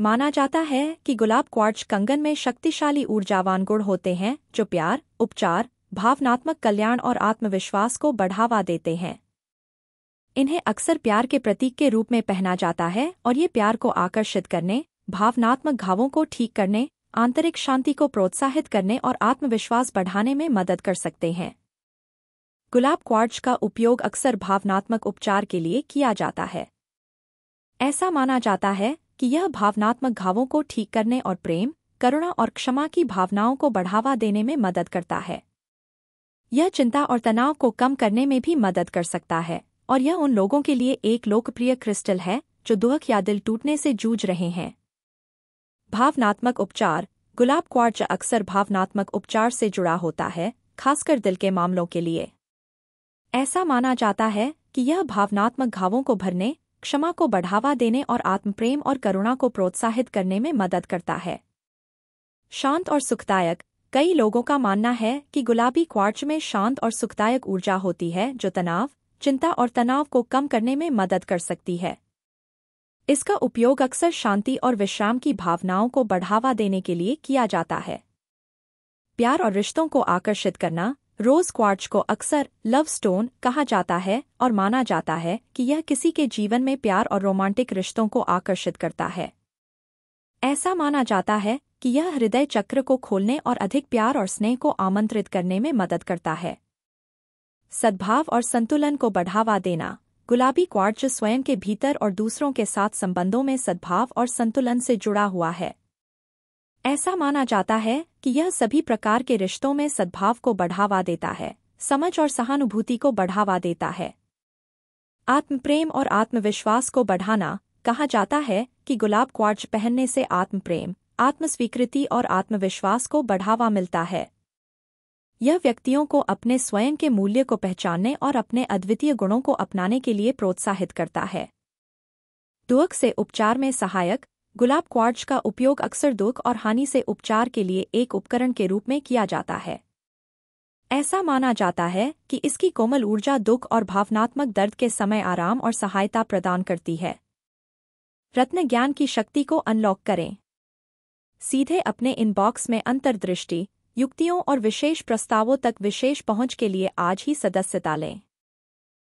माना जाता है कि गुलाब क्वार्ट्ज कंगन में शक्तिशाली ऊर्जावान गुण होते हैं जो प्यार उपचार भावनात्मक कल्याण और आत्मविश्वास को बढ़ावा देते हैं इन्हें अक्सर प्यार के प्रतीक के रूप में पहना जाता है और ये प्यार को आकर्षित करने भावनात्मक घावों को ठीक करने आंतरिक शांति को प्रोत्साहित करने और आत्मविश्वास बढ़ाने में मदद कर सकते हैं गुलाब क्वार्ट्ज का उपयोग अक्सर भावनात्मक उपचार के लिए किया जाता है ऐसा माना जाता है कि यह भावनात्मक घावों को ठीक करने और प्रेम करुणा और क्षमा की भावनाओं को बढ़ावा देने में मदद करता है यह चिंता और तनाव को कम करने में भी मदद कर सकता है और यह उन लोगों के लिए एक लोकप्रिय क्रिस्टल है जो दुहक या दिल टूटने से जूझ रहे हैं भावनात्मक उपचार गुलाब क्वार्च अक्सर भावनात्मक उपचार से जुड़ा होता है खासकर दिल के मामलों के लिए ऐसा माना जाता है कि यह भावनात्मक घावों को भरने क्षमा को बढ़ावा देने और आत्मप्रेम और करुणा को प्रोत्साहित करने में मदद करता है शांत और सुखदायक कई लोगों का मानना है कि गुलाबी क्वार्च में शांत और सुखदायक ऊर्जा होती है जो तनाव चिंता और तनाव को कम करने में मदद कर सकती है इसका उपयोग अक्सर शांति और विश्राम की भावनाओं को बढ़ावा देने के लिए किया जाता है प्यार और रिश्तों को आकर्षित करना रोज क्वार्च को अक्सर लव स्टोन कहा जाता है और माना जाता है कि यह किसी के जीवन में प्यार और रोमांटिक रिश्तों को आकर्षित करता है ऐसा माना जाता है कि यह हृदय चक्र को खोलने और अधिक प्यार और स्नेह को आमंत्रित करने में मदद करता है सद्भाव और संतुलन को बढ़ावा देना गुलाबी क्वार्च स्वयं के भीतर और दूसरों के साथ संबंधों में सद्भाव और संतुलन से जुड़ा हुआ है ऐसा माना जाता है कि यह सभी प्रकार के रिश्तों में सद्भाव को बढ़ावा देता है समझ और सहानुभूति को बढ़ावा देता है आत्मप्रेम और आत्मविश्वास को बढ़ाना कहा जाता है कि गुलाब क्वार्च पहनने से आत्मप्रेम आत्मस्वीकृति और आत्मविश्वास को बढ़ावा मिलता है यह व्यक्तियों को अपने स्वयं के मूल्य को पहचानने और अपने अद्वितीय गुणों को अपनाने के लिए प्रोत्साहित करता है दुख से उपचार में सहायक गुलाब क्वार्ट्ज का उपयोग अक्सर दुख और हानि से उपचार के लिए एक उपकरण के रूप में किया जाता है ऐसा माना जाता है कि इसकी कोमल ऊर्जा दुख और भावनात्मक दर्द के समय आराम और सहायता प्रदान करती है रत्न ज्ञान की शक्ति को अनलॉक करें सीधे अपने इनबॉक्स में अंतर्दृष्टि युक्तियों और विशेष प्रस्तावों तक विशेष पहुंच के लिए आज ही सदस्यता लें